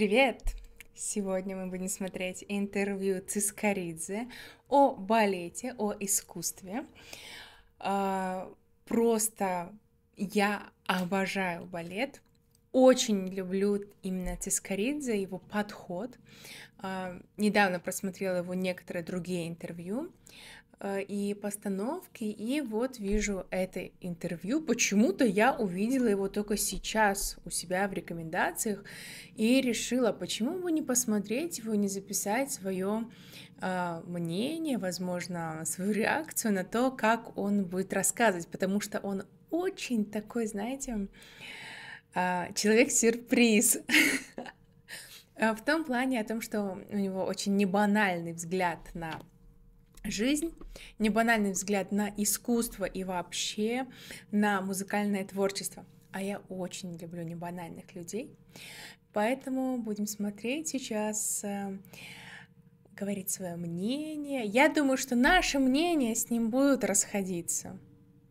Привет! Сегодня мы будем смотреть интервью Цискоридзе о балете, о искусстве. А, просто я обожаю балет. Очень люблю именно Цискоридзе, его подход. А, недавно просмотрела его некоторые другие интервью. Э, и постановки, и вот вижу это интервью. Почему-то я увидела его только сейчас у себя в рекомендациях и решила, почему бы не посмотреть его, не записать свое э, мнение, возможно, свою реакцию на то, как он будет рассказывать, потому что он очень такой, знаете, э, человек-сюрприз. В том плане о том, что у него очень небанальный взгляд на жизнь, небанальный взгляд на искусство и вообще на музыкальное творчество. А я очень люблю небанальных людей, поэтому будем смотреть сейчас э, говорить свое мнение. Я думаю, что наши мнения с ним будут расходиться.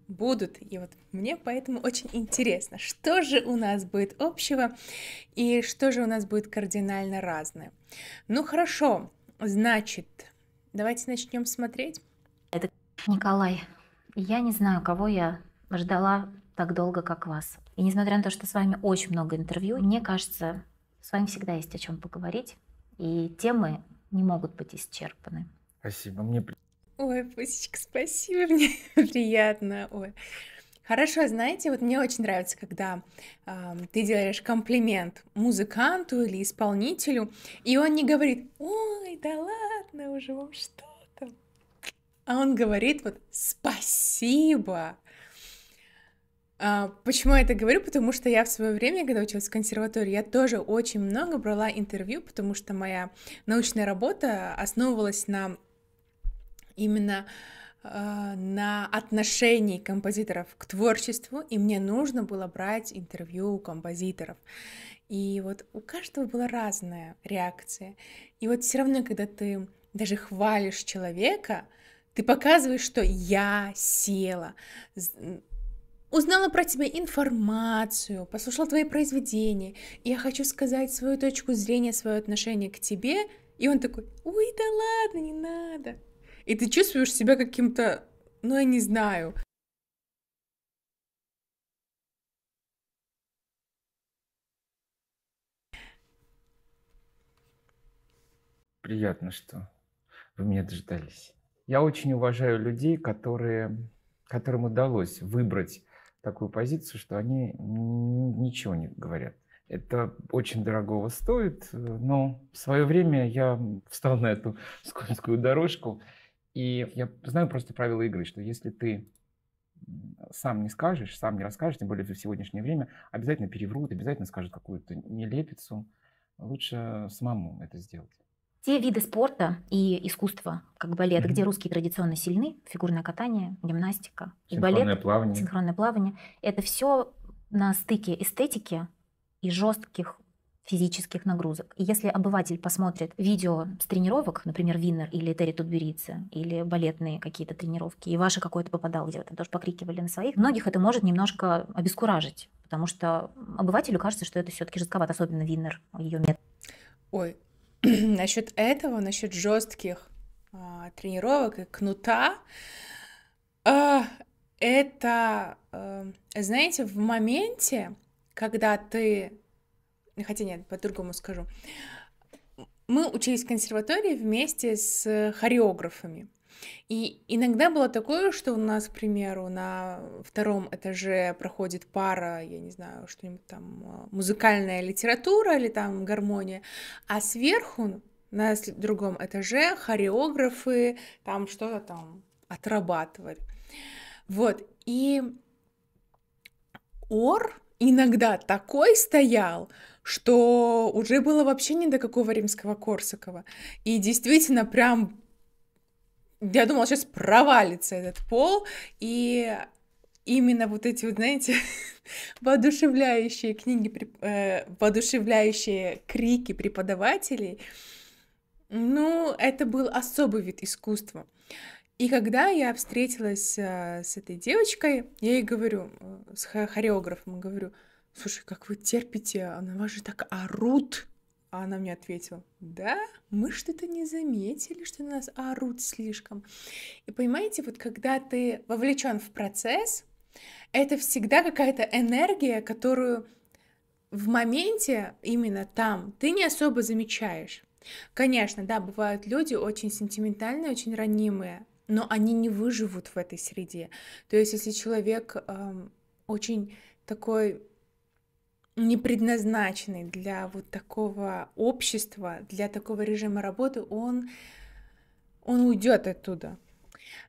Будут. И вот мне поэтому очень интересно, что же у нас будет общего и что же у нас будет кардинально разное. Ну хорошо, значит, Давайте начнем смотреть. Это Николай. Я не знаю, кого я ждала так долго, как вас. И несмотря на то, что с вами очень много интервью, мне кажется, с вами всегда есть о чем поговорить, и темы не могут быть исчерпаны. Спасибо, мне Ой, Пусечка, спасибо, мне приятно. Ой. Хорошо, знаете, вот мне очень нравится, когда э, ты делаешь комплимент музыканту или исполнителю, и он не говорит, ой, да ладно уже вам что то а он говорит вот спасибо. Э, почему я это говорю? Потому что я в свое время, когда училась в консерватории, я тоже очень много брала интервью, потому что моя научная работа основывалась на именно Э, на отношении композиторов к творчеству, и мне нужно было брать интервью у композиторов. И вот у каждого была разная реакция. И вот все равно, когда ты даже хвалишь человека, ты показываешь, что я села, узнала про тебя информацию, послушала твои произведения, и я хочу сказать свою точку зрения, свое отношение к тебе, и он такой, ой, да ладно, не надо и ты чувствуешь себя каким-то, ну, я не знаю, приятно, что вы меня дождались. Я очень уважаю людей, которые, которым удалось выбрать такую позицию, что они ничего не говорят. Это очень дорогого стоит, э, но в свое время я встал на эту скользкую дорожку и я знаю просто правила игры, что если ты сам не скажешь, сам не расскажешь, тем более в сегодняшнее время, обязательно переврут, обязательно скажут какую-то нелепицу. Лучше самому это сделать. Те виды спорта и искусства, как балет, mm-hmm. где русские традиционно сильны, фигурное катание, гимнастика, синхронное и балет, плавание. синхронное плавание, это все на стыке эстетики и жестких физических нагрузок. И если обыватель посмотрит видео с тренировок, например, Виннер или Терри Тутберица, или балетные какие-то тренировки, и ваше какое-то попадало, где вы там тоже покрикивали на своих, многих это может немножко обескуражить, потому что обывателю кажется, что это все-таки жестковато, особенно Виннер, ее метод. Ой, насчет этого, насчет жестких а, тренировок и кнута, а, это, а, знаете, в моменте, когда ты ну, хотя нет, по-другому скажу. Мы учились в консерватории вместе с хореографами. И иногда было такое, что у нас, к примеру, на втором этаже проходит пара, я не знаю, что-нибудь там, э, музыкальная литература или там гармония, а сверху на другом этаже хореографы там что-то там отрабатывали. Вот, и ор иногда такой стоял, что уже было вообще не до какого римского Корсакова. И действительно, прям я думала, сейчас провалится этот пол, и именно вот эти вот, знаете, воодушевляющие книги, э, воодушевляющие крики преподавателей, ну, это был особый вид искусства. И когда я встретилась э, с этой девочкой, я ей говорю, э, с хореографом говорю, слушай, как вы терпите, Она вас же так орут. А она мне ответила, да, мы что-то не заметили, что на нас орут слишком. И понимаете, вот когда ты вовлечен в процесс, это всегда какая-то энергия, которую в моменте именно там ты не особо замечаешь. Конечно, да, бывают люди очень сентиментальные, очень ранимые, но они не выживут в этой среде. То есть, если человек эм, очень такой не предназначенный для вот такого общества, для такого режима работы, он, он уйдет оттуда.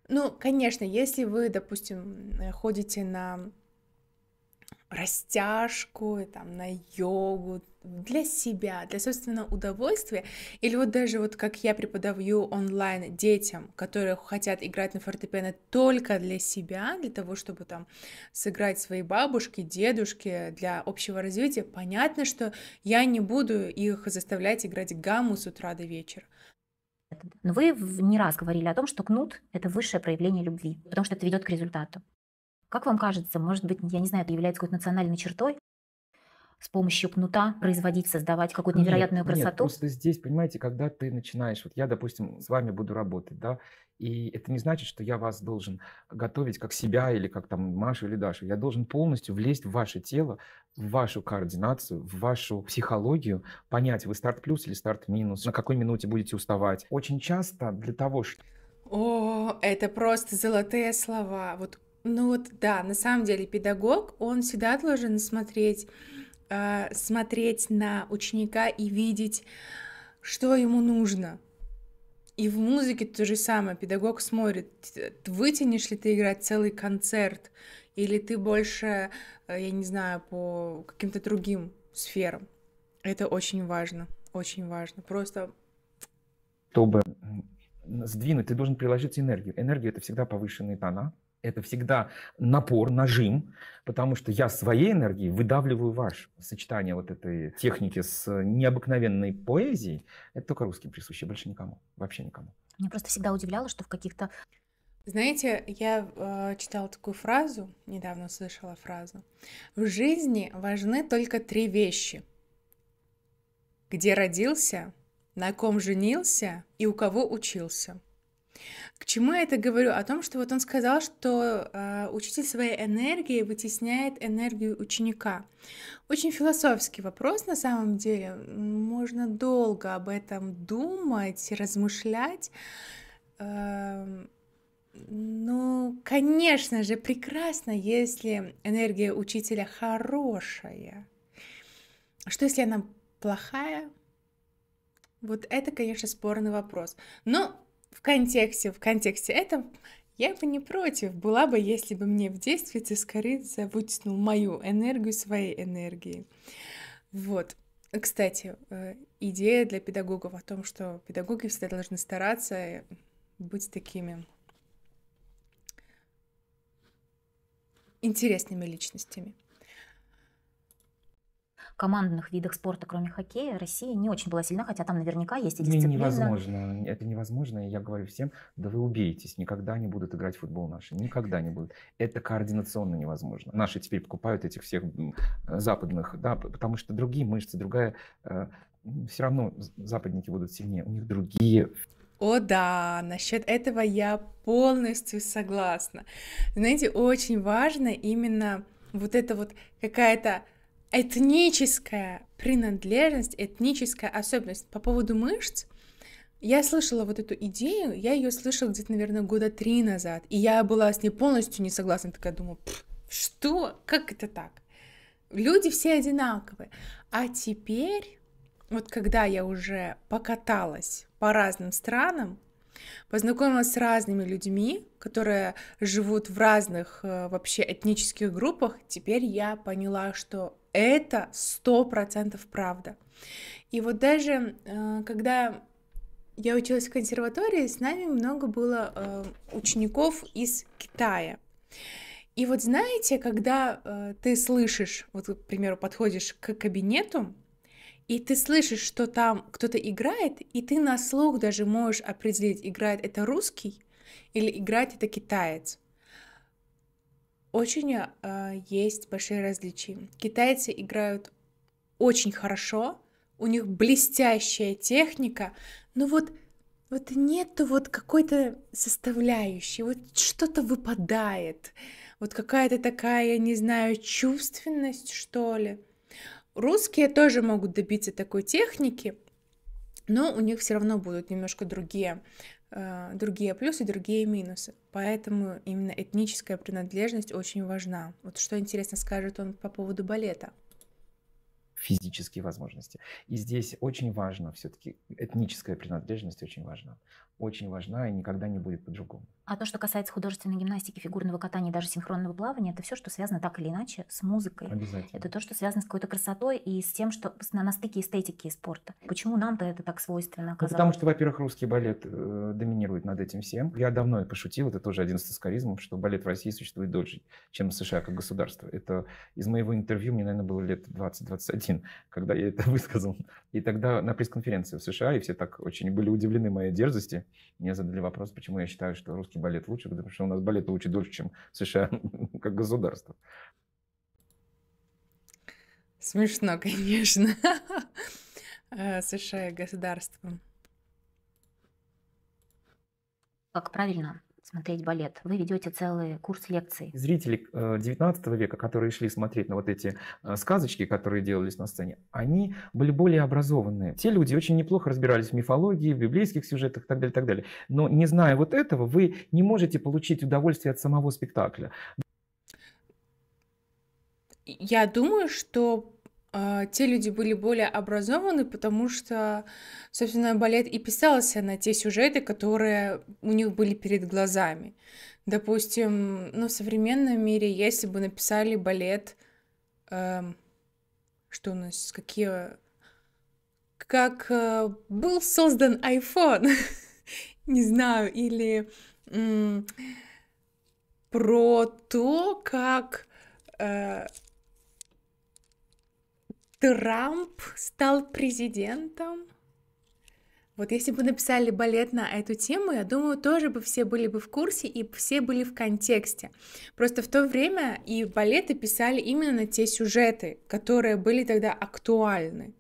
Ну, конечно, если вы, допустим, ходите на растяжку, там, на йогу, для себя, для собственного удовольствия, или вот даже вот как я преподаю онлайн детям, которые хотят играть на фортепиано только для себя, для того, чтобы там сыграть свои бабушки, дедушки, для общего развития, понятно, что я не буду их заставлять играть гамму с утра до вечера. Но вы не раз говорили о том, что кнут – это высшее проявление любви, потому что это ведет к результату. Как вам кажется, может быть, я не знаю, это является какой-то национальной чертой, с помощью кнута производить, создавать какую-то невероятную нет, красоту? Нет, просто здесь, понимаете, когда ты начинаешь, вот я, допустим, с вами буду работать, да, и это не значит, что я вас должен готовить как себя или как там Машу или Дашу. Я должен полностью влезть в ваше тело, в вашу координацию, в вашу психологию, понять, вы старт плюс или старт минус, на какой минуте будете уставать. Очень часто для того, что... О, это просто золотые слова. Вот ну вот да, на самом деле педагог, он всегда должен смотреть, э, смотреть на ученика и видеть, что ему нужно. И в музыке то же самое. Педагог смотрит, вытянешь ли ты играть целый концерт, или ты больше, э, я не знаю, по каким-то другим сферам. Это очень важно, очень важно. Просто... Чтобы сдвинуть, ты должен приложить энергию. Энергия — это всегда повышенные тона, это всегда напор, нажим, потому что я своей энергией выдавливаю ваш. Сочетание вот этой техники с необыкновенной поэзией, это только русским присуще, больше никому, вообще никому. Мне просто всегда удивляло, что в каких-то... Знаете, я э, читала такую фразу, недавно слышала фразу. В жизни важны только три вещи. Где родился, на ком женился и у кого учился – к чему я это говорю? О том, что вот он сказал, что э, учитель своей энергии вытесняет энергию ученика. Очень философский вопрос на самом деле. Можно долго об этом думать, размышлять. Э, ну, конечно же, прекрасно, если энергия учителя хорошая. Что если она плохая? Вот это, конечно, спорный вопрос. Но в контексте, в контексте этом я бы не против была бы, если бы мне в детстве Цискорица вытеснул мою энергию своей энергией. Вот. Кстати, э, идея для педагогов о том, что педагоги всегда должны стараться э, быть такими интересными личностями командных видах спорта, кроме хоккея, Россия не очень была сильна, хотя там наверняка есть и дисциплина. Невозможно. Это невозможно. И я говорю всем, да вы убейтесь. Никогда не будут играть в футбол наши. Никогда не будут. Это координационно невозможно. Наши теперь покупают этих всех э, западных, да, потому что другие мышцы, другая... Э, Все равно западники будут сильнее. У них другие о да, насчет этого я полностью согласна. Знаете, очень важно именно вот это вот какая-то этническая принадлежность, этническая особенность. По поводу мышц, я слышала вот эту идею, я ее слышала где-то, наверное, года три назад, и я была с ней полностью не согласна, такая думаю, что, как это так? Люди все одинаковые. А теперь, вот когда я уже покаталась по разным странам, познакомилась с разными людьми, которые живут в разных э, вообще этнических группах, теперь я поняла, что это сто процентов правда. И вот даже э, когда я училась в консерватории, с нами много было э, учеников из Китая. И вот знаете, когда э, ты слышишь, вот, к примеру, подходишь к кабинету, и ты слышишь, что там кто-то играет, и ты на слух даже можешь определить, играет это русский или играет это китаец очень э, есть большие различия. Китайцы играют очень хорошо, у них блестящая техника, но вот вот нету вот какой-то составляющей, вот что-то выпадает, вот какая-то такая, не знаю, чувственность, что ли. Русские тоже могут добиться такой техники, но у них все равно будут немножко другие Э, другие плюсы, другие минусы. Поэтому именно этническая принадлежность очень важна. Вот что интересно скажет он по поводу балета физические возможности. И здесь очень важно все-таки, этническая принадлежность очень важна. Очень важна и никогда не будет по-другому. А то, что касается художественной гимнастики, фигурного катания, даже синхронного плавания, это все, что связано так или иначе с музыкой. Обязательно. Это то, что связано с какой-то красотой и с тем, что на, на стыке эстетики и спорта. Почему нам-то это так свойственно оказалось? Ну, потому что, во-первых, русский балет э, доминирует над этим всем. Я давно пошутил, это тоже один из соскоризмов, что балет в России существует дольше, чем в США как государство. Это из моего интервью, мне, наверное, было лет 20-21 Путин, когда я это высказал. И тогда на пресс-конференции в США, и все так очень были удивлены моей дерзости, мне задали вопрос, почему я считаю, что русский балет лучше, потому что у нас балет лучше дольше, чем в США как государство. Смешно, конечно. Э, США и государство. Как правильно? смотреть балет. Вы ведете целый курс лекций. Зрители 19 э, века, которые шли смотреть на вот эти э, сказочки, которые делались на сцене, они были более образованные. Те люди очень неплохо разбирались в мифологии, в библейских сюжетах и так далее, и так далее. Но не зная вот этого, вы не можете получить удовольствие от самого спектакля. Я думаю, что а, те люди были более образованы, потому что, собственно, балет и писался на те сюжеты, которые у них были перед глазами. Допустим, ну, в современном мире, если бы написали балет, э, что у нас, какие... Как э, был создан iPhone, не знаю, или м- про то, как... Э, Трамп стал президентом. Вот если бы написали балет на эту тему, я думаю, тоже бы все были бы в курсе и все были в контексте. Просто в то время и балеты писали именно на те сюжеты, которые были тогда актуальны.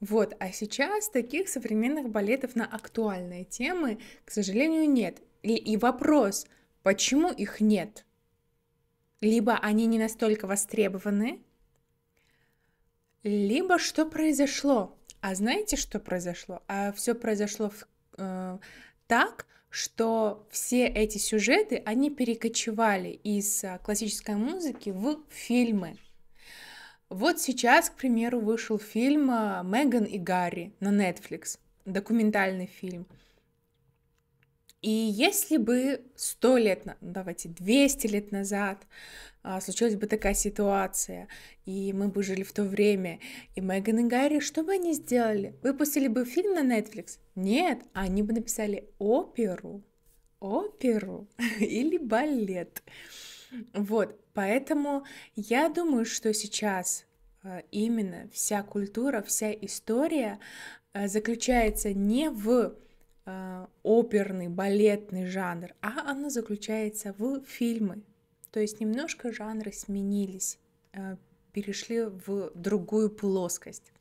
Вот, а сейчас таких современных балетов на актуальные темы, к сожалению, нет. И вопрос, почему их нет? Либо они не настолько востребованы, либо что произошло. А знаете, что произошло? А все произошло в, э, так, что все эти сюжеты, они перекочевали из э, классической музыки в фильмы. Вот сейчас, к примеру, вышел фильм э, «Меган и Гарри» на Netflix, документальный фильм. И если бы сто лет, ну, давайте, 200 лет назад а, случилась бы такая ситуация, и мы бы жили в то время, и Меган и Гарри, что бы они сделали? Выпустили бы фильм на Netflix? Нет, они бы написали оперу, оперу или балет. Вот, поэтому я думаю, что сейчас э, именно вся культура, вся история э, заключается не в э, оперный, балетный жанр, а она заключается в фильмы, то есть немножко жанры сменились, э, перешли в другую плоскость.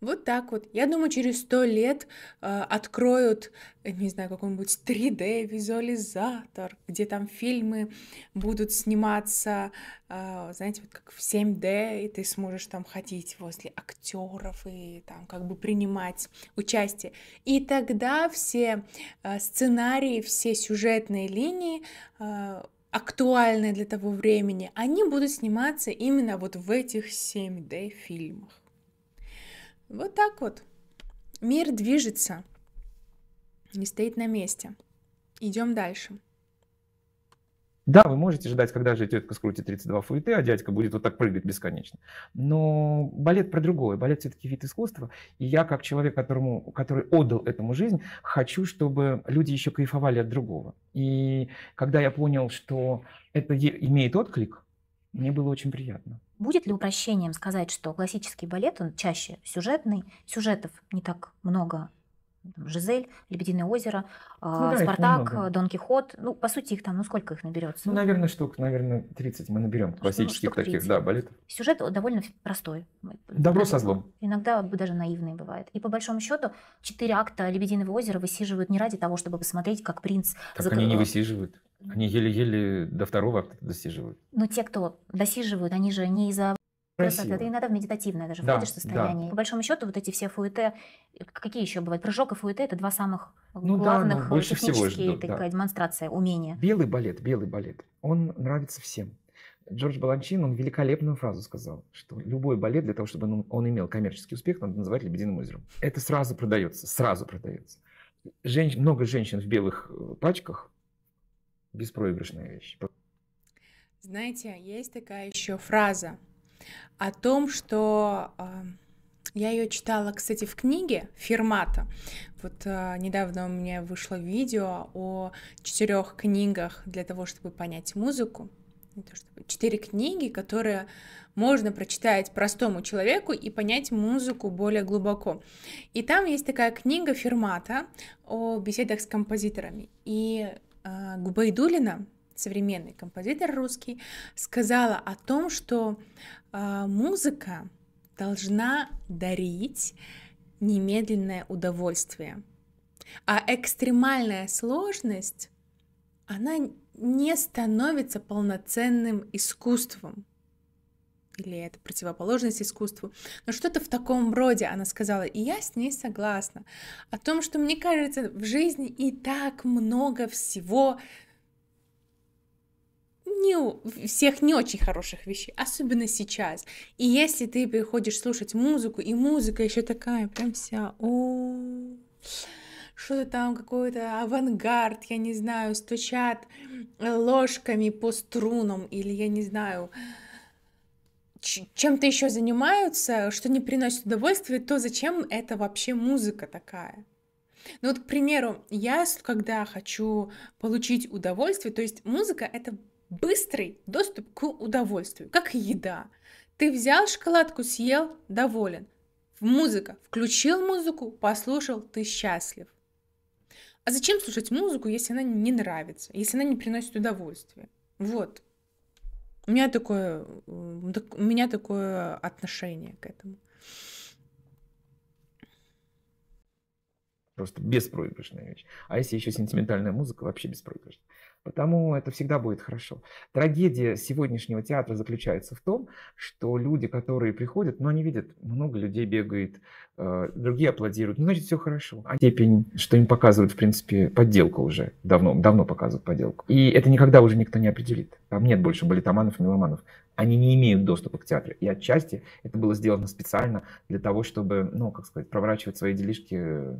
Вот так вот. Я думаю, через сто лет э, откроют, э, не знаю, какой-нибудь 3D-визуализатор, где там фильмы будут сниматься, э, знаете, вот как в 7D, и ты сможешь там ходить возле актеров и там как бы принимать участие. И тогда все э, сценарии, все сюжетные линии э, актуальные для того времени, они будут сниматься именно вот в этих 7D фильмах. Вот так вот. Мир движется, не стоит на месте. Идем дальше. Да, вы можете ждать, когда же тетка скрутит 32 фуиты, а дядька будет вот так прыгать бесконечно. Но балет про другое. Балет все-таки вид искусства. И я, как человек, которому, который отдал этому жизнь, хочу, чтобы люди еще кайфовали от другого. И когда я понял, что это имеет отклик, мне было очень приятно. Будет ли упрощением сказать, что классический балет, он чаще сюжетный, сюжетов не так много ну, Жизель, Лебединое озеро, а, ну, да, Спартак, э, Дон Кихот. Ну, по сути, их там, ну сколько их наберется? Ну, наверное, штук, наверное, 30 мы наберем классических ну, таких, 30. да, балетов. Сюжет довольно простой. Э, Добро иногда, со злом. Иногда даже наивный бывает. И по большому счету, четыре акта Лебединого озера высиживают не ради того, чтобы посмотреть, как принц... Так зак... они не э, высиживают. Они еле-еле до второго акта досиживают. Но ну, те, кто досиживают, они же не из-за красиво. Просто, ты иногда в медитативное даже да, входишь состояние. Да. По большому счету, вот эти все фуэте, какие еще бывают? Прыжок и фуэте – это два самых ну, главных да, больше технические, всего ждут, да. демонстрация, умения. Белый балет, белый балет, он нравится всем. Джордж Баланчин, он великолепную фразу сказал, что любой балет для того, чтобы он, он имел коммерческий успех, надо называть «Лебединым озером». Это сразу продается, сразу продается. Женщ... Много женщин в белых э, пачках – беспроигрышная вещь. Знаете, а есть такая еще фраза – о том, что а, я ее читала, кстати, в книге Фермата. Вот э, недавно у меня вышло видео о четырех книгах для того, чтобы понять музыку. Четыре книги, которые можно прочитать простому человеку и понять музыку более глубоко. И там есть такая книга Фермата о беседах с композиторами. И э, а, Губайдулина, современный композитор русский, сказала о том, что э, музыка должна дарить немедленное удовольствие, а экстремальная сложность, она не становится полноценным искусством. Или это противоположность искусству. Но что-то в таком роде она сказала, и я с ней согласна. О том, что мне кажется, в жизни и так много всего, не, всех не очень хороших вещей, особенно сейчас. И если ты приходишь слушать музыку, и музыка еще такая, прям вся, о, что-то там, какой-то авангард, я не знаю, стучат э, ложками по струнам, или я не знаю, чем-то еще занимаются, что не приносит удовольствия, то зачем это вообще музыка такая? Ну вот, к примеру, я, когда хочу получить удовольствие, то есть музыка — это быстрый доступ к удовольствию, как еда. Ты взял шоколадку, съел, доволен. Музыка. Включил музыку, послушал, ты счастлив. А зачем слушать музыку, если она не нравится, если она не приносит удовольствия? Вот. У меня такое, у меня такое отношение к этому. Просто беспроигрышная вещь. А если еще сентиментальная музыка, вообще беспроигрышная. Потому это всегда будет хорошо. Трагедия сегодняшнего театра заключается в том, что люди, которые приходят, но они видят, много людей бегает, э, другие аплодируют, ну, значит, все хорошо. А степень, что им показывают, в принципе, подделку уже, давно, давно показывают подделку. И это никогда уже никто не определит. Там нет больше балетоманов и меломанов. Они не имеют доступа к театру. И отчасти это было сделано специально для того, чтобы, ну, как сказать, проворачивать свои делишки э,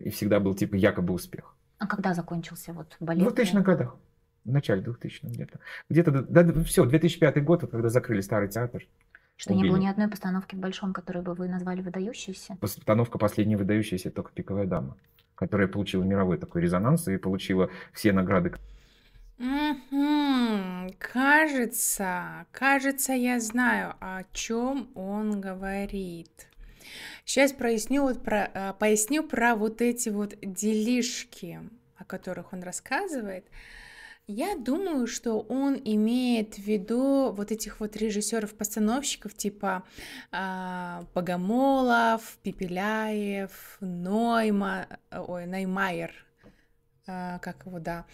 и всегда был типа якобы успех. А когда закончился вот балет? В 2000-х годах. В начале 2000-х где-то. Где-то, да, все, 2005 год, когда закрыли старый театр. Что убили. не было ни одной постановки в Большом, которую бы вы назвали выдающейся? Постановка последняя выдающаяся только «Пиковая дама», которая получила мировой такой резонанс и получила все награды. Mm-hmm. Кажется, кажется, я знаю, о чем он говорит. Сейчас проясню, вот про, э, поясню про вот эти вот делишки, о которых он рассказывает. Я думаю, что он имеет в виду вот этих вот режиссеров-постановщиков типа э, Богомолов, Пепеляев, Нойма, э, ой, Наймайер, э, как его, да,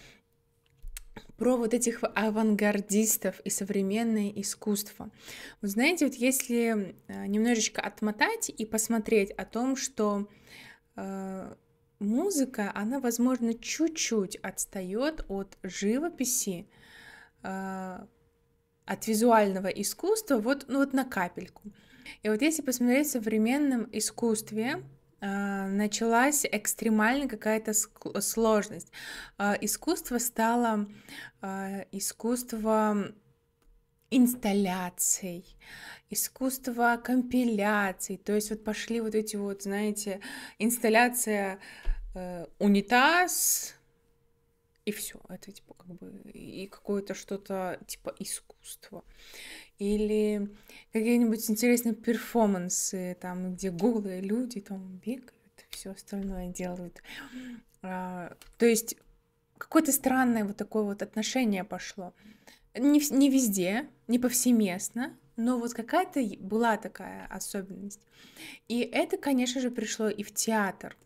про вот этих авангардистов и современное искусство. Вот знаете, вот если э, немножечко отмотать и посмотреть о том, что э, музыка, она, возможно, чуть-чуть отстает от живописи, э, от визуального искусства, вот, ну, вот на капельку. И вот если посмотреть в современном искусстве, а, началась экстремально какая-то сложность. А, искусство стало а, искусством инсталляций, искусство компиляций. То есть вот пошли вот эти вот, знаете, инсталляция э, унитаз, и все. Это типа как бы и какое-то что-то типа искусство. Или какие-нибудь интересные перформансы, там, где голые люди там бегают, все остальное делают. А, то есть какое-то странное вот такое вот отношение пошло. Не, не везде, не повсеместно, но вот какая-то была такая особенность. И это, конечно же, пришло и в театр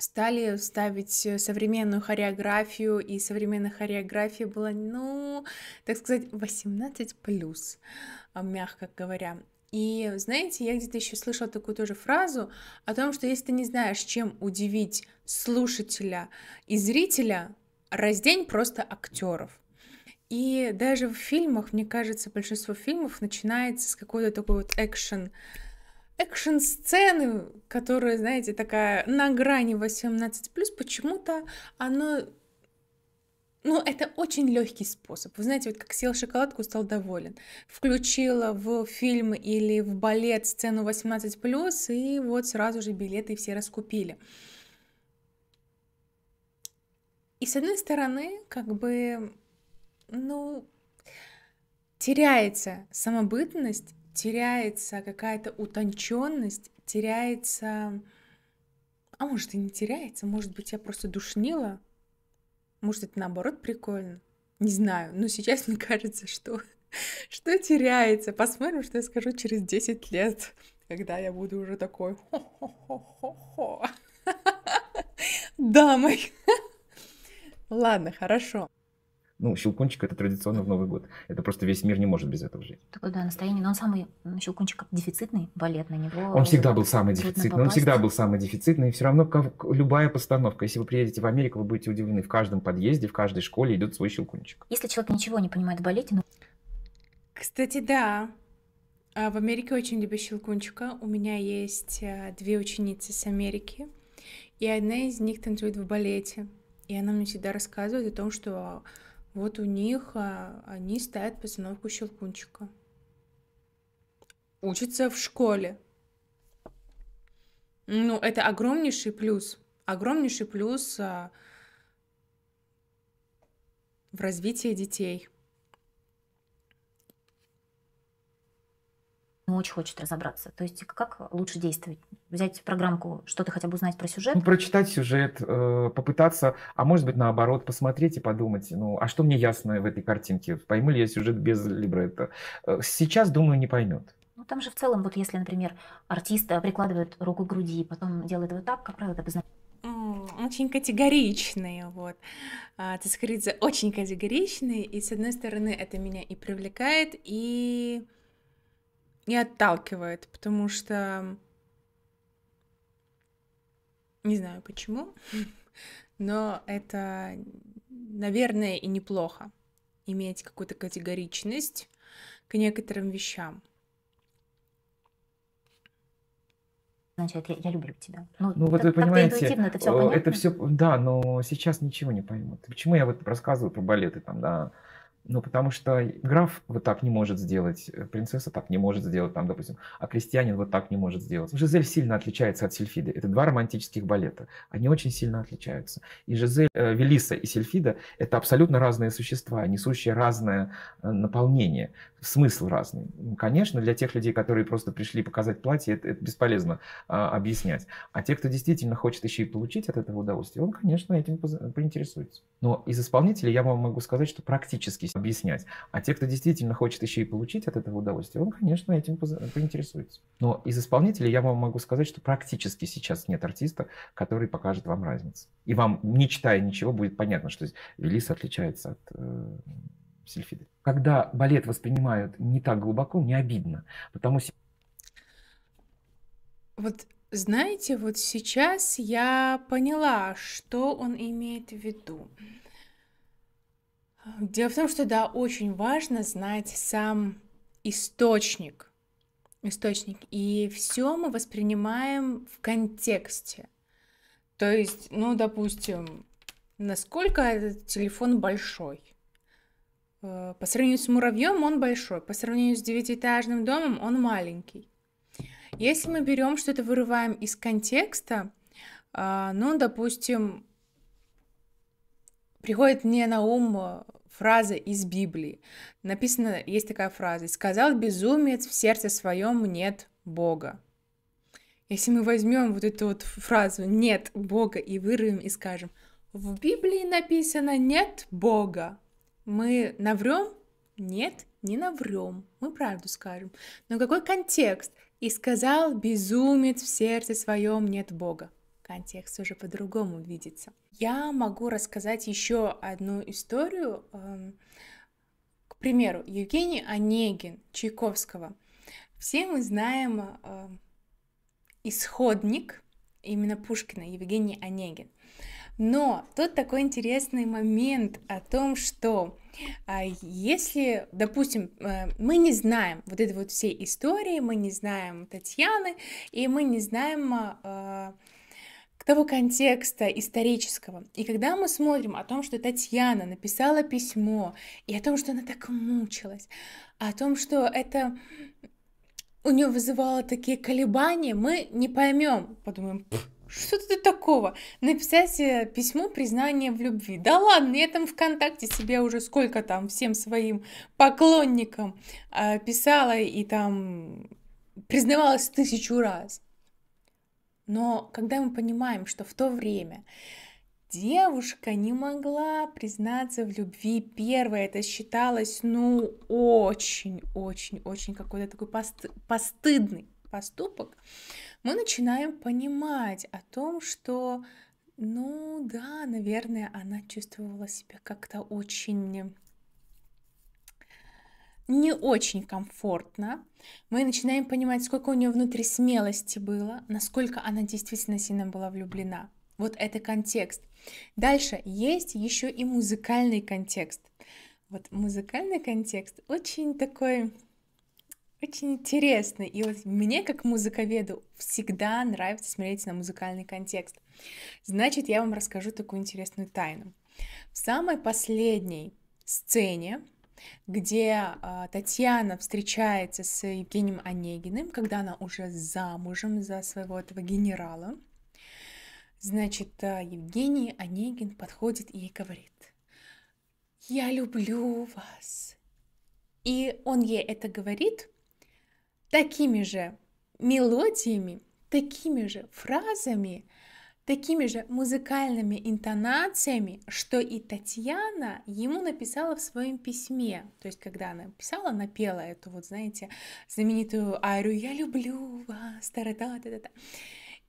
стали ставить э, современную хореографию, и современная хореография была, ну, так сказать, 18 плюс, а, мягко говоря. И знаете, я где-то еще слышала такую тоже фразу о том, что если ты не знаешь, чем удивить слушателя и зрителя, раздень просто актеров. И даже в фильмах, мне кажется, большинство фильмов начинается с какой-то такой вот экшен экшн-сцены, которая, знаете, такая на грани 18+, почему-то оно... Ну, это очень легкий способ. Вы знаете, вот как съел шоколадку, стал доволен. Включила в фильм или в балет сцену 18+, и вот сразу же билеты все раскупили. И с одной стороны, как бы, ну, теряется самобытность теряется какая-то утонченность, теряется... А может и не теряется, может быть я просто душнила, может это наоборот прикольно, не знаю, но сейчас мне кажется, что что теряется. Посмотрим, что я скажу через 10 лет, когда я буду уже такой хо хо Дамой. Ладно, хорошо. Ну, щелкунчик это традиционно в Новый год. Это просто весь мир не может без этого жить. Такое, да, настроение. Но он самый, щелкунчик дефицитный балет на него. Он всегда был самый дефицитный. Он всегда был самый дефицитный. И все равно любая постановка. Если вы приедете в Америку, вы будете удивлены. В каждом подъезде, в каждой школе идет свой щелкунчик. Если человек ничего не понимает в балете, ну... Кстати, да. А, в Америке очень любят щелкунчика. У меня есть э, две ученицы с Америки. И одна из них танцует в балете. И она мне всегда рассказывает о том, что вот у них а, они ставят постановку щелкунчика. Учатся в школе. Ну, это огромнейший плюс. Огромнейший плюс а, в развитии детей. ну, очень хочет разобраться. То есть как лучше действовать? Взять программку, что-то хотя бы узнать про сюжет? Ну, прочитать сюжет, э, попытаться, а может быть, наоборот, посмотреть и подумать, ну, а что мне ясно в этой картинке? Пойму ли я сюжет без либретто? Э, сейчас, думаю, не поймет. Ну, там же в целом, вот если, например, артист э, прикладывает руку к груди, потом делает вот так, как правило, это обозначает очень категоричные, вот. Цискоридзе а, очень категоричные, и, с одной стороны, это меня и привлекает, и и отталкивает, потому что не знаю почему, но это, наверное, и неплохо иметь какую-то категоричность к некоторым вещам. Значит, я, я люблю тебя. Ну, ну вот вы понимаете, это все, э, это все, да, но сейчас ничего не поймут. Почему я вот рассказываю про балеты там, да? Ну, потому что граф вот так не может сделать, э, принцесса так не может сделать, там, допустим, а крестьянин вот так не может сделать. Жизель сильно отличается от Сильфиды. Это два романтических балета. Они очень сильно отличаются. И Жизель, э, Велиса и Сильфида — это абсолютно разные существа, несущие разное э, наполнение, смысл разный. Конечно, для тех людей, которые просто пришли показать платье, это, это бесполезно э, объяснять. А те, кто действительно хочет еще и получить от этого удовольствие, он, конечно, этим поинтересуется. Но из исполнителей я вам могу сказать, что практически объяснять. А те, кто действительно хочет еще и получить от этого удовольствие, он, конечно, этим поинтересуется. Но из исполнителей я вам могу сказать, что практически сейчас нет артиста, который покажет вам разницу. И вам, не читая ничего, будет понятно, что Велис отличается от э, Сильфиды. Когда балет воспринимают не так глубоко, не обидно, потому что... Вот знаете, вот сейчас я поняла, что он имеет в виду. Дело в том, что да, очень важно знать сам источник. Источник. И все мы воспринимаем в контексте. То есть, ну, допустим, насколько этот телефон большой. Э, по сравнению с муравьем он большой, по сравнению с девятиэтажным домом он маленький. Если мы берем что-то, вырываем из контекста, а, ну, допустим, приходит мне на ум э, фраза из Библии. Написано, есть такая фраза. «Сказал безумец, в сердце своем нет Бога». Если мы возьмем вот эту вот фразу «нет Бога» и вырвем и скажем «в Библии написано нет Бога», мы наврем? Нет, не наврем, мы правду скажем. Но какой контекст? «И сказал безумец в сердце своем нет Бога» контекст уже по-другому видится. Я могу рассказать еще одну историю. Эм, к примеру, Евгений Онегин Чайковского. Все мы знаем эм, исходник именно Пушкина, Евгений Онегин. Но тут такой интересный момент о том, что а, если, допустим, э, мы не знаем вот этой вот всей истории, мы не знаем Татьяны, и мы не знаем а, того контекста исторического. И когда мы смотрим о том, что Татьяна написала письмо, и о том, что она так мучилась, о том, что это у нее вызывало такие колебания, мы не поймем, подумаем, что это такого? Написать э, письмо признание в любви. Да ладно, я там ВКонтакте себе уже сколько там всем своим поклонникам э, писала и там признавалась тысячу раз. Но когда мы понимаем, что в то время девушка не могла признаться в любви первой, это считалось, ну, очень-очень-очень какой-то такой пост постыдный поступок, мы начинаем понимать о том, что, ну да, наверное, она чувствовала себя как-то очень не очень комфортно, мы начинаем понимать, сколько у нее внутри смелости было, насколько она действительно сильно была влюблена. Вот это контекст. Дальше есть еще и музыкальный контекст. Вот музыкальный контекст очень такой очень интересный. И вот мне, как музыковеду, всегда нравится смотреть на музыкальный контекст. Значит, я вам расскажу такую интересную тайну. В самой последней сцене где э, Татьяна встречается с Евгением Онегиным, когда она уже замужем за своего этого генерала. Значит, э, Евгений Онегин подходит и ей говорит, «Я люблю вас». И он ей это говорит такими же мелодиями, такими же фразами – такими же музыкальными интонациями, что и Татьяна ему написала в своем письме. То есть, когда она писала, напела эту вот, знаете, знаменитую арию «Я люблю вас», та -та -та -та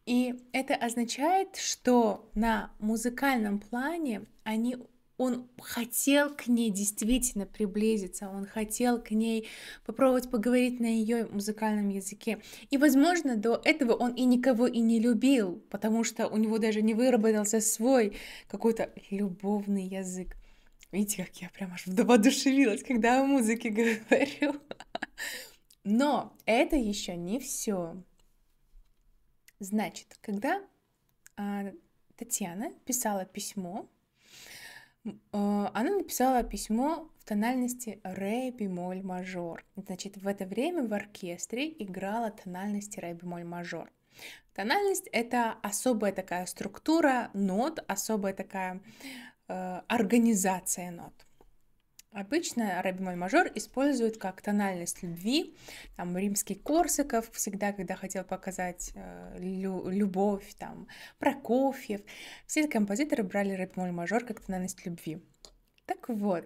И это означает, что на музыкальном плане они он хотел к ней действительно приблизиться, он хотел к ней попробовать поговорить на ее музыкальном языке. И, возможно, до этого он и никого и не любил, потому что у него даже не выработался свой какой-то любовный язык. Видите, как я прям аж воодушевилась, когда о музыке говорю. Но это еще не все. Значит, когда а, Татьяна писала письмо а, она написала письмо в тональности ре бемоль мажор. Значит, в это время в оркестре играла тональность ре бемоль мажор. Тональность — это особая такая структура нот, особая такая э, организация нот. Обычно рабимоль мажор используют как тональность любви. Там римский Корсаков всегда, когда хотел показать э, лю- любовь, там Прокофьев. Все композиторы брали рабимоль мажор как тональность любви. Так вот,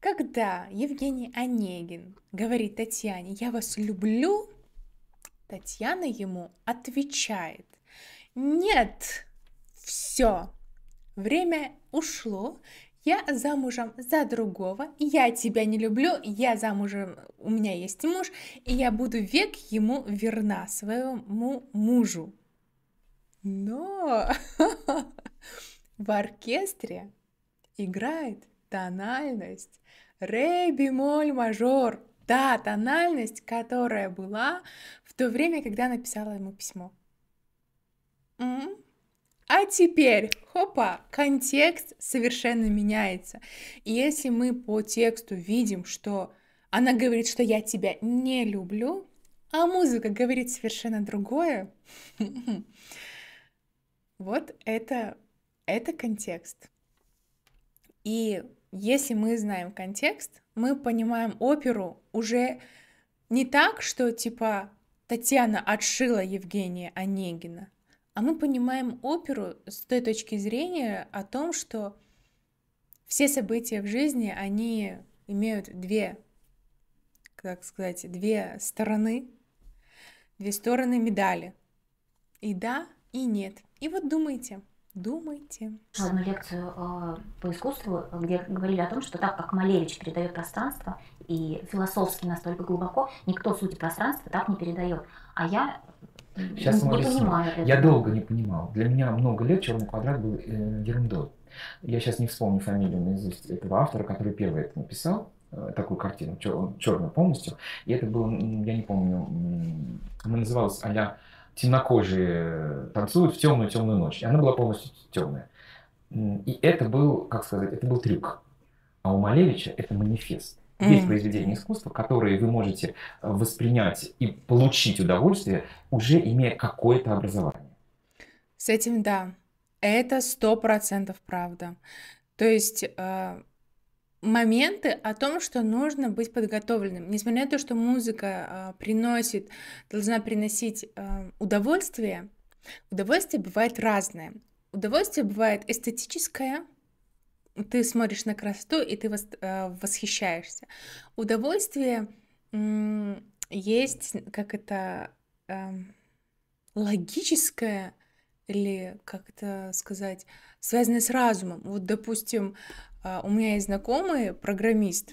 когда Евгений Онегин говорит Татьяне «Я вас люблю», Татьяна ему отвечает «Нет, все, время ушло, я замужем за другого, я тебя не люблю, я замужем, у меня есть муж, и я буду век ему верна, своему мужу. Но в оркестре играет тональность ре бемоль мажор, Да, тональность, которая была в то время, когда написала ему письмо. М-м? А теперь, хопа, контекст совершенно меняется. И если мы по тексту видим, что она говорит, что я тебя не люблю, а музыка говорит совершенно другое, вот это, это контекст. И если мы знаем контекст, мы понимаем оперу уже не так, что типа Татьяна отшила Евгения Онегина, а мы понимаем оперу с той точки зрения о том, что все события в жизни, они имеют две, как сказать, две стороны, две стороны медали. И да, и нет. И вот думайте, думайте. Одну лекцию э, по искусству, где говорили о том, что так как Малевич передает пространство и философски настолько глубоко, никто суть пространства так не передает. А я Сейчас не объясню. Я долго не понимал. Для меня много лет черный квадрат был э, ерундой. Я сейчас не вспомню фамилию наизусть этого автора, который первый это написал э, такую картину, черную полностью. И это было, я не помню, она называлась а темнокожие э, танцуют в темную темную ночь. И она была полностью темная. И это был, как сказать, это был трюк. А у Малевича это манифест mm Есть произведения искусства, которые вы можете э, воспринять и получить удовольствие, уже имея какое-то образование. С этим да. Это сто процентов правда. То есть э, моменты о том, что нужно быть подготовленным. Несмотря на то, что музыка э, приносит, должна приносить э, удовольствие, удовольствие бывает разное. Удовольствие бывает эстетическое, ты смотришь на красоту и ты э, восхищаешься. Удовольствие есть как это эм, логическое или как это сказать, связанное с разумом. Вот, допустим, а, у меня есть знакомый программист.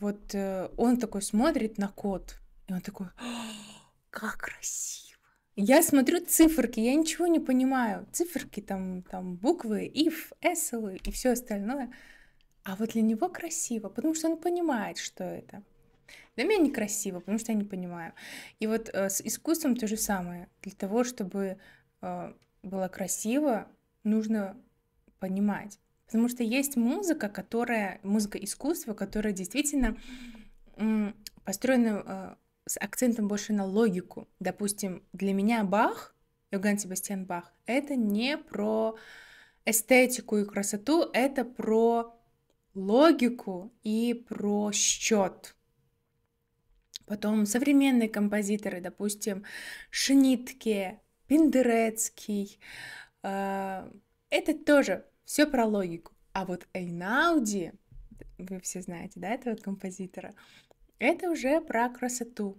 Вот э, он такой смотрит на код, и он такой, как красиво я смотрю циферки, я ничего не понимаю. Циферки, там, там буквы, if, s, и все остальное. А вот для него красиво, потому что он понимает, что это. Для меня некрасиво, потому что я не понимаю. И вот э, с искусством то же самое. Для того, чтобы э, было красиво, нужно понимать. Потому что есть музыка, которая, музыка искусства, которая действительно э, построена с акцентом больше на логику. Допустим, для меня Бах, Иоганн Себастьян Бах, это не про эстетику и красоту, это про логику и про счет. Потом современные композиторы, допустим, Шнитке, Пиндерецкий, э, это тоже все про логику. А вот Эйнауди, вы все знаете, да, этого композитора, это уже про красоту,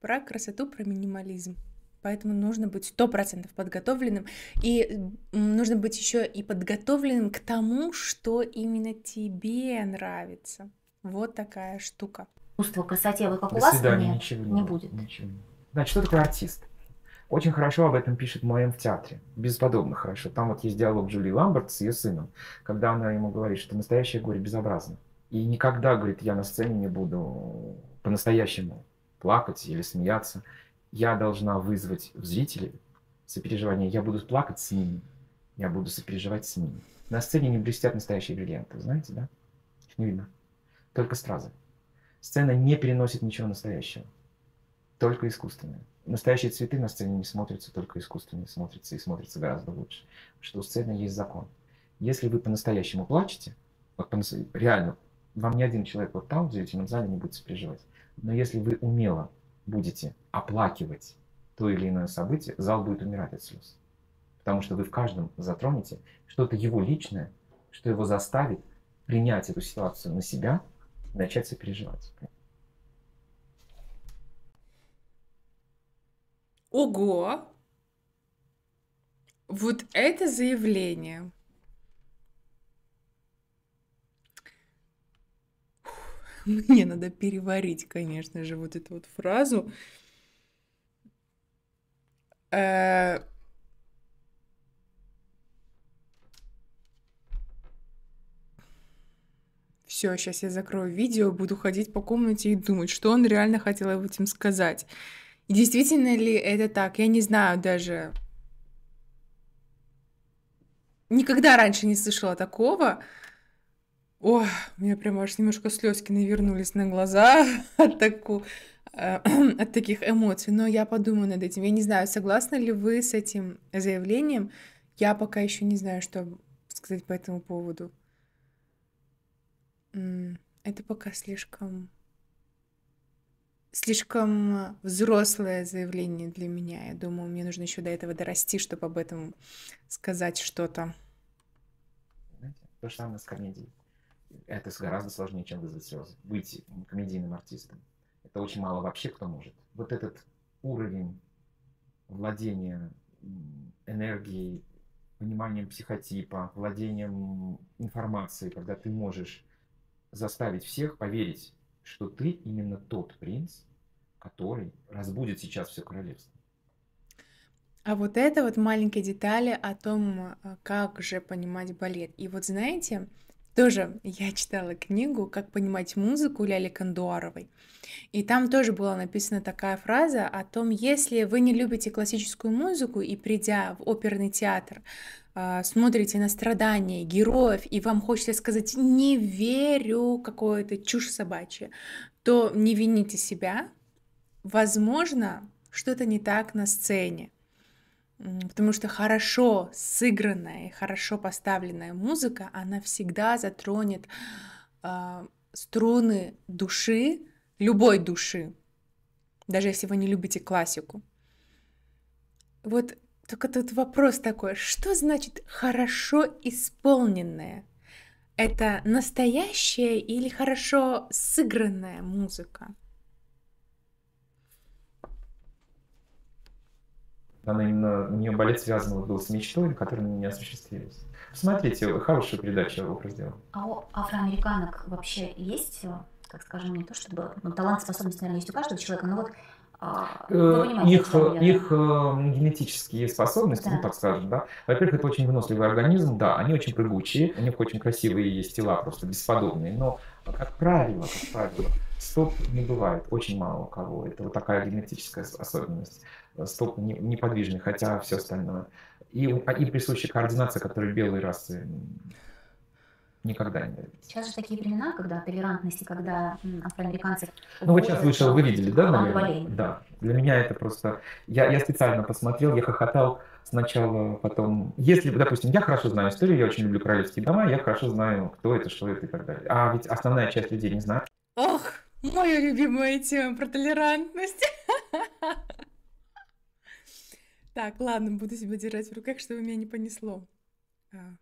про красоту, про минимализм. Поэтому нужно быть сто процентов подготовленным. И нужно быть еще и подготовленным к тому, что именно тебе нравится. Вот такая штука. Чувство красоте, вы как До у вас свидания, ничего, не будет. Ничего. Значит, что такое артист? Очень хорошо об этом пишет Моэм в театре. Бесподобно хорошо. Там вот есть диалог Джулии Ламберт с ее сыном, когда она ему говорит, что настоящее горе безобразно. И никогда, говорит, я на сцене не буду по-настоящему плакать или смеяться. Я должна вызвать в зрителей сопереживание. Я буду плакать с ними. Я буду сопереживать с ними. На сцене не блестят настоящие бриллианты, знаете, да? Их не видно. Только стразы. Сцена не переносит ничего настоящего. Только искусственное. Настоящие цветы на сцене не смотрятся, только искусственные смотрятся и смотрятся гораздо лучше. Потому что у сцены есть закон. Если вы по-настоящему плачете, вот по реально вам ни один человек вот там, в зрительном зале, не будет переживать, Но если вы умело будете оплакивать то или иное событие, зал будет умирать от слез. Потому что вы в каждом затронете что-то его личное, что его заставит принять эту ситуацию на себя и начать сопереживать. Ого! Вот это заявление. мне надо переварить, конечно же, вот эту вот фразу. Э, Все, сейчас я закрою видео, буду ходить по комнате и думать, что он реально хотел этим сказать. И действительно ли это так? Я не знаю даже. Никогда раньше не слышала такого. Ой, у меня прям аж немножко слезки навернулись на глаза от, таку, э, от таких эмоций. Но я подумаю над этим. Я не знаю, согласны ли вы с этим заявлением. Я пока еще не знаю, что сказать по этому поводу. Это пока слишком... Слишком взрослое заявление для меня. Я думаю, мне нужно еще до этого дорасти, чтобы об этом сказать что-то. То же самое с комедией это гораздо сложнее, чем вызвать слезы. Быть комедийным артистом. Это очень мало вообще кто может. Вот этот уровень владения энергией, пониманием психотипа, владением информацией, когда ты можешь заставить всех поверить, что ты именно тот принц, который разбудит сейчас все королевство. А вот это вот маленькие детали о том, а, как же понимать балет. И вот знаете, тоже я читала книгу «Как понимать музыку» Ляли Кондуаровой. И там тоже была написана такая фраза о том, если вы не любите классическую музыку и придя в оперный театр, а, смотрите на страдания героев, и вам хочется сказать «не верю» какое-то чушь собачья, то не вините себя. Возможно, что-то не так на сцене. Потому что хорошо сыгранная и хорошо поставленная музыка, она всегда затронет э, струны души, любой души, даже если вы не любите классику. Вот только тут вопрос такой, что значит хорошо исполненная? Это настоящая или хорошо сыгранная музыка? Она именно, у нее балет связан был с мечтой, которая не осуществилась. Посмотрите, хорошую передача его дела». А у афроамериканок вообще есть, как э, скажем, не то чтобы... Ну, талант, способность, наверное, есть у каждого человека, но вот а, э, их, их э, генетические способности, ну, да. ну так скажем, да. Во-первых, это очень выносливый организм, да, они очень прыгучие, у них очень красивые есть тела, просто бесподобные, но, как правило, как правило, стоп не бывает, очень мало у кого. Это вот такая генетическая особенность столб неподвижный, хотя все остальное. И, и присущая координация, которую белые расы никогда не дают. Сейчас же такие времена, когда толерантности, когда афроамериканцы... Ну, вы сейчас вышел, вы видели, да, наверное? Да. Для меня это просто... Я, я специально посмотрел, я хохотал сначала, потом... Если, допустим, я хорошо знаю историю, я очень люблю королевские дома, я хорошо знаю, кто это, что это и так далее. А ведь основная часть людей не знает. Ох, моя любимая тема про толерантность. Так, ладно, буду себя держать в руках, чтобы меня не понесло. А.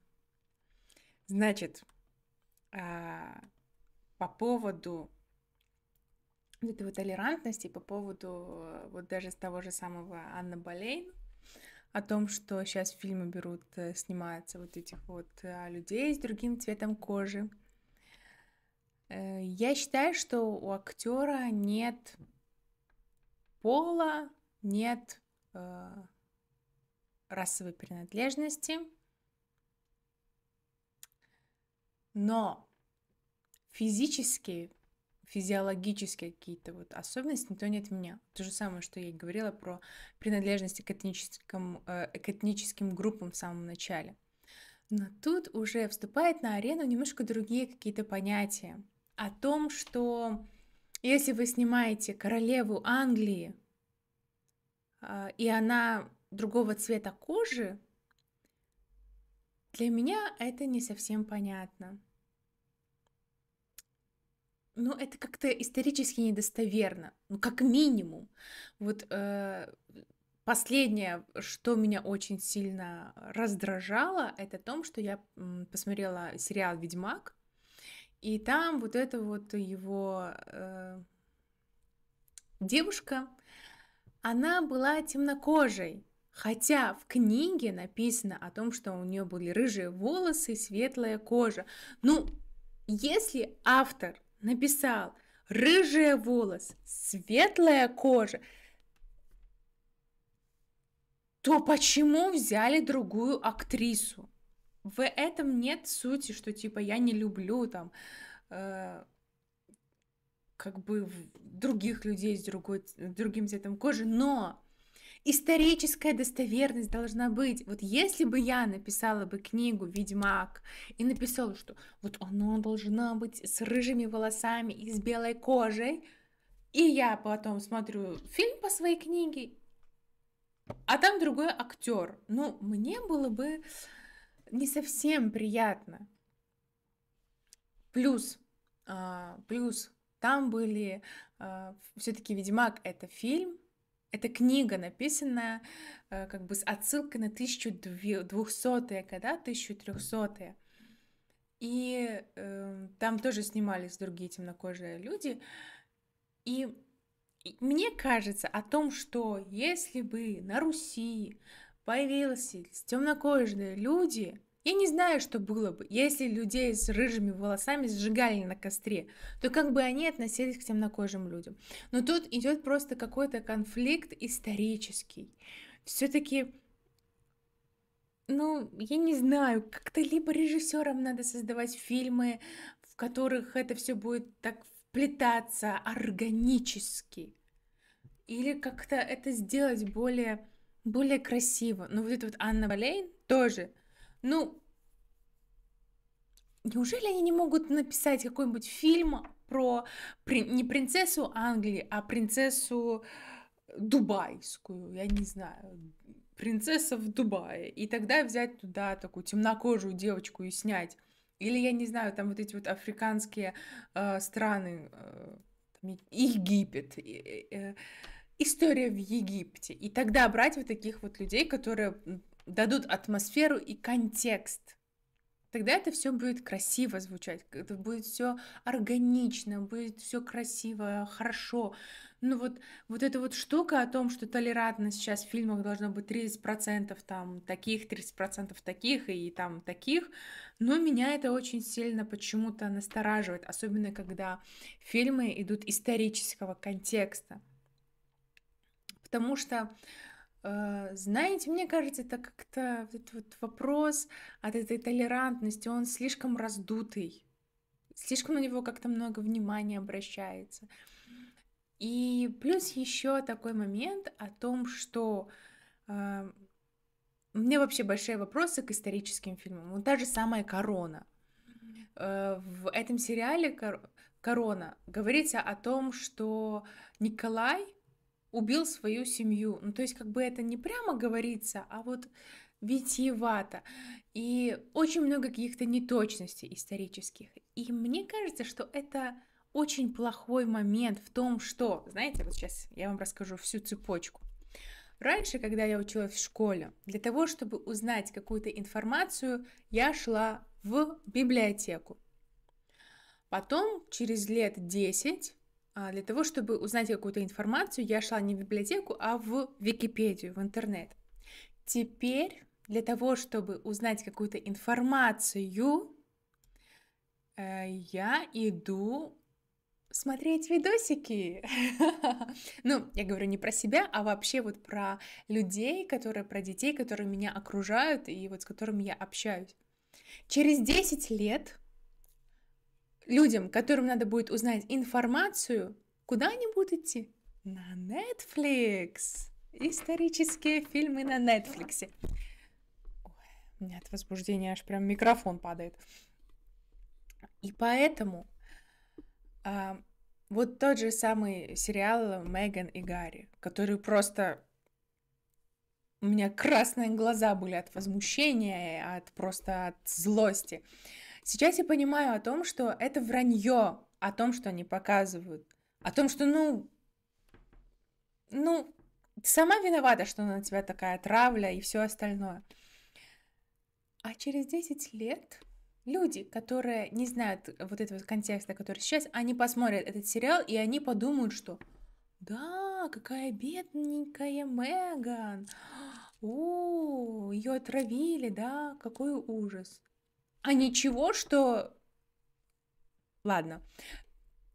Значит, а, по поводу этого толерантности, по поводу э, вот даже с того же самого Анна Болейн, о том, что сейчас фильмы берут, э, снимаются вот этих вот э, людей с другим цветом кожи. Я считаю, что у актера нет пола, нет расовой принадлежности, но физические, физиологические какие-то вот особенности никто не отменял. То же самое, что я и говорила про принадлежность к этническим, э, к этническим группам в самом начале. Но тут уже вступает на арену немножко другие какие-то понятия о том, что если вы снимаете королеву Англии, э, и она другого цвета кожи, для меня это не совсем понятно. Ну, это как-то исторически недостоверно, ну, как минимум. Вот э, последнее, что меня очень сильно раздражало, это том, что я посмотрела сериал Ведьмак, и там вот эта вот его э, девушка, она была темнокожей. Хотя в книге написано о том, что у нее были рыжие волосы и светлая кожа. Ну, если автор написал рыжие волосы, светлая кожа, то почему взяли другую актрису? В этом нет сути, что типа я не люблю там э, как бы других людей с другой, другим цветом кожи, но историческая достоверность должна быть. Вот если бы я написала бы книгу «Ведьмак» и написала, что вот она должна быть с рыжими волосами и с белой кожей, и я потом смотрю фильм по своей книге, а там другой актер. Ну, мне было бы не совсем приятно. Плюс, а, плюс, там были а, все-таки Ведьмак это фильм, это книга, написанная э, как бы с отсылкой на 1200-е года, 1300-е. И э, там тоже снимались другие темнокожие люди. И мне кажется о том, что если бы на Руси появились темнокожие люди, я не знаю, что было бы, если людей с рыжими волосами сжигали на костре, то как бы они относились к темнокожим людям. Но тут идет просто какой-то конфликт исторический. Все-таки ну, я не знаю, как-то либо режиссерам надо создавать фильмы, в которых это все будет так вплетаться органически. Или как-то это сделать более, более красиво. Ну, вот это вот Анна Валейн тоже – ну, неужели они не могут написать какой-нибудь фильм про не принцессу Англии, а принцессу дубайскую, я не знаю, принцесса в Дубае. И тогда взять туда такую темнокожую девочку и снять. Или, я не знаю, там вот эти вот африканские э, страны, э, Египет, э, э, история в Египте. И тогда брать вот таких вот людей, которые дадут атмосферу и контекст. Тогда это все будет красиво звучать, это будет все органично, будет все красиво, хорошо. Ну вот, вот эта вот штука о том, что толерантность сейчас в фильмах должно быть 30% там таких, 30% таких и там таких, но ну, меня это очень сильно почему-то настораживает, особенно когда фильмы идут исторического контекста. Потому что Э, знаете, мне кажется, это как-то вот вот вопрос от этой толерантности, он слишком раздутый, слишком на него как-то много внимания обращается. И плюс еще такой момент о том, что э, у вообще большие вопросы к историческим фильмам. Вот та же самая «Корона». Э, в этом сериале «Корона» говорится о том, что Николай – убил свою семью. Ну, то есть, как бы это не прямо говорится, а вот витиевато. И очень много каких-то неточностей исторических. И мне кажется, что это очень плохой момент в том, что, знаете, вот сейчас я вам расскажу всю цепочку. Раньше, когда я училась в школе, для того, чтобы узнать какую-то информацию, я шла в библиотеку. Потом, через лет 10, а, для того, чтобы узнать какую-то информацию, я шла не в библиотеку, а в Википедию, в интернет. Теперь для того, чтобы узнать какую-то информацию, э, я иду смотреть видосики. ну, я говорю не про себя, а вообще вот про людей, которые, про детей, которые меня окружают и вот с которыми я общаюсь. Через 10 лет людям, которым надо будет узнать информацию, куда они будут идти? На Netflix! Исторические фильмы на Netflix. Ой, у меня от возбуждения аж прям микрофон падает. И поэтому а, вот тот же самый сериал Меган и Гарри, который просто у меня красные глаза были от возмущения, от просто от злости. Сейчас я понимаю о том, что это вранье, о том, что они показывают, о том, что, ну, ну, ты сама виновата, что на тебя такая травля и все остальное. А через 10 лет люди, которые не знают вот этого контекста, который сейчас, они посмотрят этот сериал, и они подумают, что да, какая бедненькая Меган. О, ее отравили, да, какой ужас а ничего, что... Ладно.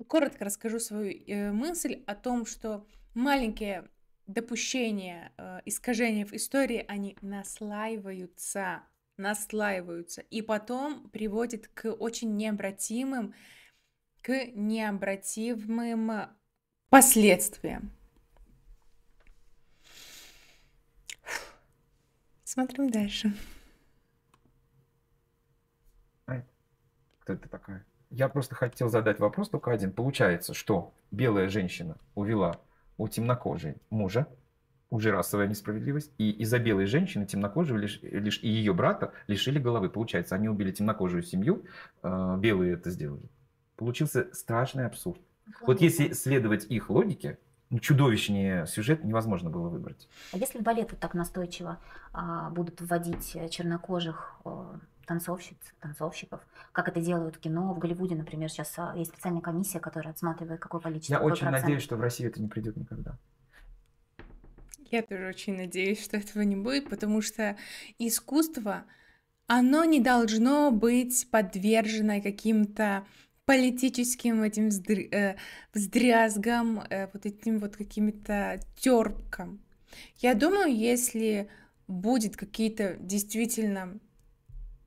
Коротко расскажу свою э, мысль о том, что маленькие допущения, э, искажения в истории, они наслаиваются, наслаиваются, и потом приводит к очень необратимым, к необратимым последствиям. Смотрим дальше. Кто это такая? Я просто хотел задать вопрос только один. Получается, что белая женщина увела у темнокожей мужа, уже расовая несправедливость, и из-за белой женщины темнокожего лишь, лишь и ее брата лишили головы. Получается, они убили темнокожую семью, э, белые это сделали. Получился страшный абсурд. Логика. Вот если следовать их логике, ну, чудовищнее сюжет невозможно было выбрать. А если в балет так настойчиво а, будут вводить чернокожих а, танцовщиц, танцовщиков, как это делают в кино. В Голливуде, например, сейчас а, есть специальная комиссия, которая отсматривает, какое количество. Я какой очень процент. надеюсь, что в России это не придет никогда. Я тоже очень надеюсь, что этого не будет, потому что искусство, оно не должно быть подвержено каким-то политическим этим вздр... э, вздрязгам, э, вот этим вот каким-то терпкам. Я думаю, если будет какие-то действительно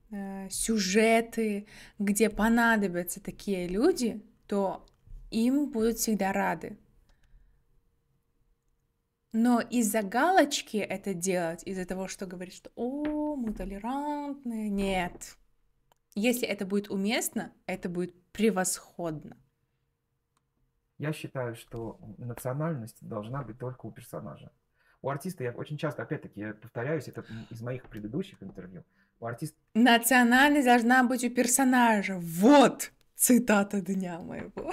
Э, сюжеты, где понадобятся такие люди, то им будут всегда рады. Но из-за галочки это делать, из-за того, что говорит, что «О, мы толерантные», нет. Если это будет уместно, это будет превосходно. Я считаю, что национальность должна быть только у персонажа. У артиста я очень часто, опять-таки, я повторяюсь, это из моих предыдущих интервью – у артиста... Национальность должна быть у персонажа. Вот цитата дня моего.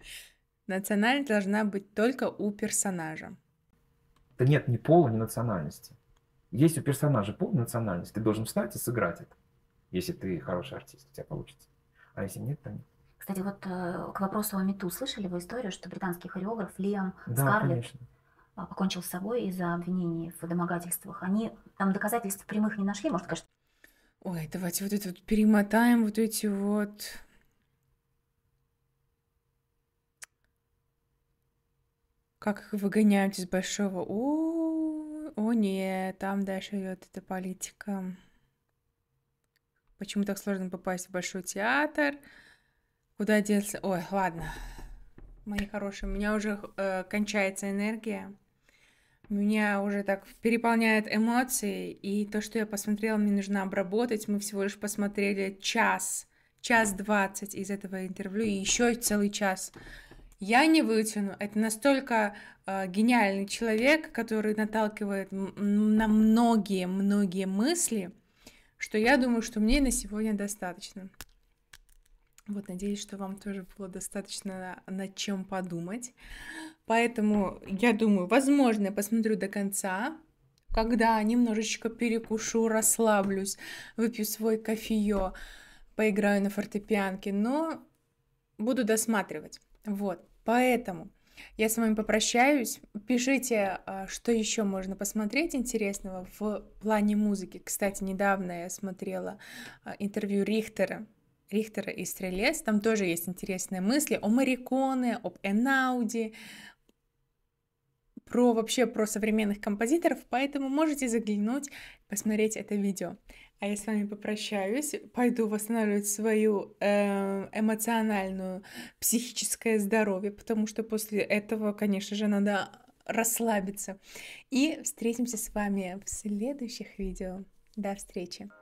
Национальность должна быть только у персонажа. Да нет, не пола, не национальности. Есть у персонажа пол, национальность. Ты должен встать и сыграть это. Если ты хороший артист, у тебя получится. А если нет, то нет. Кстати, вот э, к вопросу о мету. Слышали вы историю, что британский хореограф Лиам да, Скарлетт конечно а, покончил с собой из-за обвинений в домогательствах. Они там доказательств прямых не нашли, может, конечно, Ой, давайте вот это вот перемотаем, вот эти вот... Как их выгоняют из большого... О, о нет, там дальше идет эта политика. Почему так сложно попасть в большой театр? Куда делся... Ой, ладно. Мои хорошие, у меня уже э, кончается энергия. Меня уже так переполняет эмоции, и то, что я посмотрела, мне нужно обработать. Мы всего лишь посмотрели час, час двадцать из этого интервью, и еще целый час. Я не вытяну. Это настолько э, гениальный человек, который наталкивает на многие-многие мысли, что я думаю, что мне на сегодня достаточно. Вот, надеюсь, что вам тоже было достаточно над чем подумать. Поэтому я думаю, возможно, я посмотрю до конца, когда немножечко перекушу, расслаблюсь, выпью свой кофеё, поиграю на фортепианке, но буду досматривать. Вот, поэтому я с вами попрощаюсь. Пишите, а, что еще можно посмотреть интересного в плане музыки. Кстати, недавно я смотрела а, интервью Рихтера Рихтера и Стрелец. Там тоже есть интересные мысли о Мариконе, об Энауди, про вообще про современных композиторов, поэтому можете заглянуть, посмотреть это видео. А я с вами попрощаюсь, пойду восстанавливать свою э, эмоциональную, психическое здоровье, потому что после этого, конечно же, надо расслабиться. И встретимся с вами в следующих видео. До встречи!